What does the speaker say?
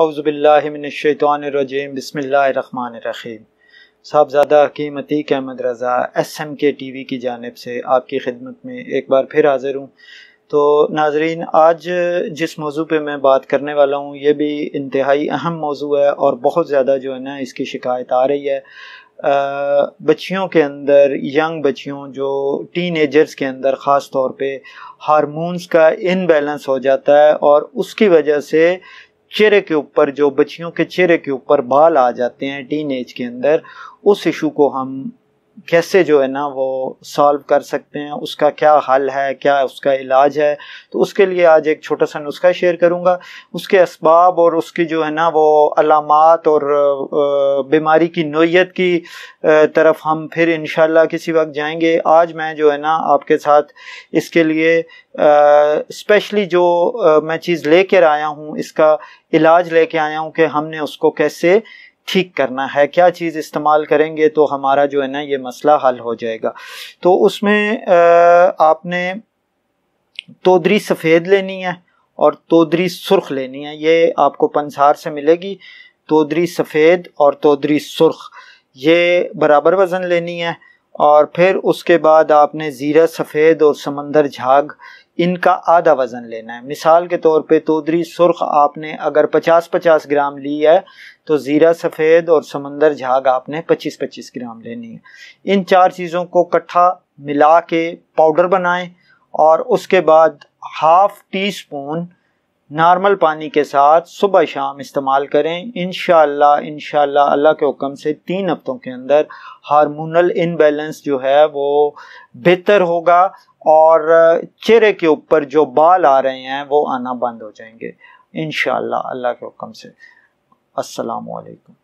अवज़बिल्लिमिनशैतरजीम बसमीम साहबजादा Hakim Atiq Ahmad Raza S M K T V की जानब से आपकी खिदमत में एक बार फिर हाज़िर हूँ तो नाजरीन आज जिस मौजू पर मैं बात करने वाला हूँ ये भी इंतहाई अहम मौजू है और बहुत ज़्यादा जो है ना इसकी शिकायत आ रही है बच्चियों के अंदर यंग बच्चियों जो टीन एजर्स के अंदर ख़ास तौर पर हारमोन्स का इनबैलेंस हो जाता है और उसकी वजह से चेहरे के ऊपर जो बच्चियों के चेहरे के ऊपर बाल आ जाते हैं टीन एज के अंदर उस इशू को हम कैसे जो है ना वो सॉल्व कर सकते हैं उसका क्या हल है क्या उसका इलाज है तो उसके लिए आज एक छोटा सा नुस्खा शेयर करूँगा उसके इसबाब और उसकी जो है ना वो अलामत और बीमारी की नोयत की तरफ हम फिर इन किसी वक्त जाएंगे आज मैं जो है ना आपके साथ इसके लिए स्पेशली जो मैं चीज़ लेकर आया हूँ इसका इलाज लेके आया हूँ कि हमने उसको कैसे ठीक करना है क्या चीज़ इस्तेमाल करेंगे तो हमारा जो है ना ये मसला हल हो जाएगा तो उसमें आपने तोदरी सफ़ेद लेनी है और तोदरी सुर्ख लेनी है ये आपको पंसार से मिलेगी तोदरी सफ़ेद और तोदरी सुर्ख ये बराबर वज़न लेनी है और फिर उसके बाद आपने ज़ीरा सफ़ेद और समंदर झाग इनका आधा वज़न लेना है मिसाल के तौर पे तोदरी सुर्ख आपने अगर 50-50 ग्राम ली है तो ज़ीरा सफ़ेद और समंदर झाग आपने 25-25 ग्राम लेनी है इन चार चीज़ों को कट्ठा मिला के पाउडर बनाएं और उसके बाद हाफ़ टी स्पून नॉर्मल पानी के साथ सुबह शाम इस्तेमाल करें इन शाह अल्लाह के हुक्म से तीन हफ्तों के अंदर हारमोनल इनबैलेंस जो है वो बेहतर होगा और चेहरे के ऊपर जो बाल आ रहे हैं वो आना बंद हो जाएंगे इन अल्लाह के हुक्म से असलकम